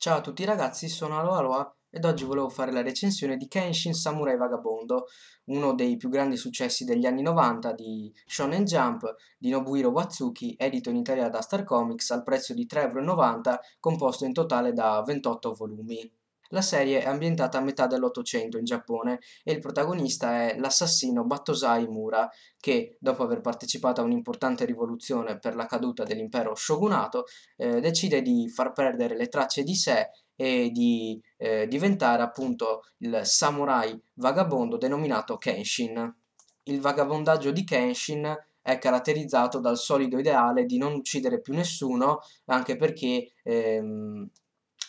Ciao a tutti ragazzi, sono Aloha Aloha ed oggi volevo fare la recensione di Kenshin Samurai Vagabondo, uno dei più grandi successi degli anni 90 di Shonen Jump di Nobuhiro Watsuki, edito in Italia da Star Comics al prezzo di 3,90€, composto in totale da 28 volumi. La serie è ambientata a metà dell'Ottocento in Giappone e il protagonista è l'assassino Battosai Mura, che, dopo aver partecipato a un'importante rivoluzione per la caduta dell'impero shogunato, eh, decide di far perdere le tracce di sé e di eh, diventare appunto il samurai vagabondo denominato Kenshin. Il vagabondaggio di Kenshin è caratterizzato dal solido ideale di non uccidere più nessuno, anche perché ehm,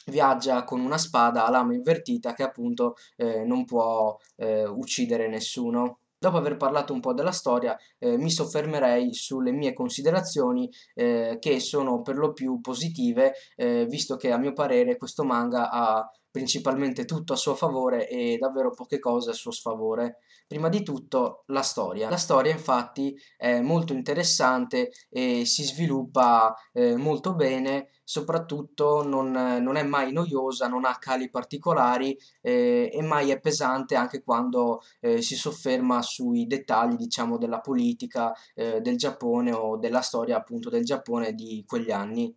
viaggia con una spada a lama invertita che appunto eh, non può eh, uccidere nessuno. Dopo aver parlato un po' della storia, eh, mi soffermerei sulle mie considerazioni eh, che sono per lo più positive, eh, visto che a mio parere questo manga ha principalmente tutto a suo favore e davvero poche cose a suo sfavore. Prima di tutto la storia. La storia infatti è molto interessante e si sviluppa eh, molto bene, soprattutto non, non, è mai noiosa, non ha cali particolari eh, e mai è pesante anche quando eh, si sofferma sui dettagli diciamo della politica eh, del Giappone o della storia appunto del Giappone di quegli anni.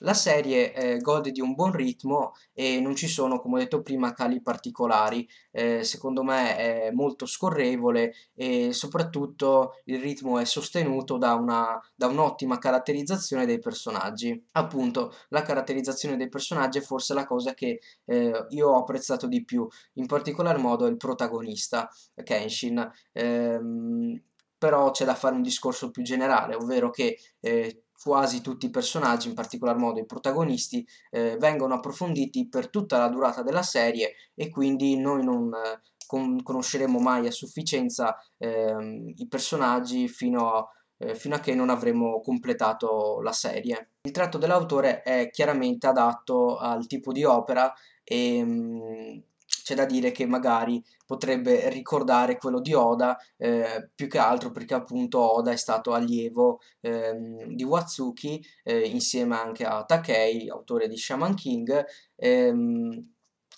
La serie eh, gode di un buon ritmo e non ci sono, come ho detto prima, cali particolari. Eh, secondo me è molto scorrevole e soprattutto il ritmo è sostenuto da, una, da un'ottima caratterizzazione dei personaggi. Appunto, la caratterizzazione dei personaggi è forse la cosa che eh, io ho apprezzato di più, in particolar modo il protagonista, Kenshin. Ehm, però c'è da fare un discorso più generale, ovvero che eh, quasi tutti i personaggi, in particolar modo i protagonisti, eh, vengono approfonditi per tutta la durata della serie e quindi noi non eh, con conosceremo mai a sufficienza eh, i personaggi fino a, eh, fino a che non avremo completato la serie. Il tratto dell'autore è chiaramente adatto al tipo di opera e mh, mm, c'è da dire che magari potrebbe ricordare quello di Oda, eh, più che altro perché appunto Oda è stato allievo ehm, di Watsuki, eh, insieme anche a Takei, autore di Shaman King, ehm,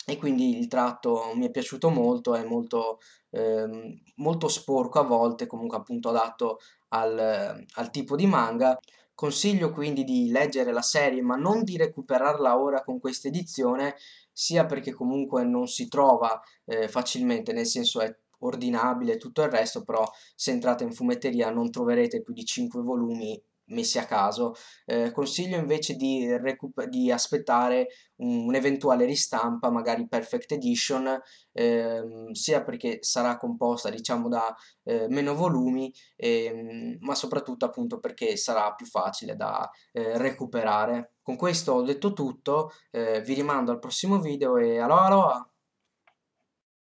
e quindi il tratto mi è piaciuto molto, è molto, ehm, molto sporco a volte, comunque appunto adatto al, al tipo di manga. Consiglio quindi di leggere la serie ma non di recuperarla ora con questa edizione, sia perché comunque non si trova eh, facilmente, nel senso è ordinabile tutto il resto, però se entrate in fumetteria non troverete più di 5 volumi messi a caso. Eh, consiglio invece di, di aspettare un, un'eventuale ristampa, magari Perfect Edition, ehm, sia perché sarà composta diciamo da eh, meno volumi, ehm, ma soprattutto appunto perché sarà più facile da eh, recuperare. Con questo ho detto tutto, eh, vi rimando al prossimo video e aloha aloha!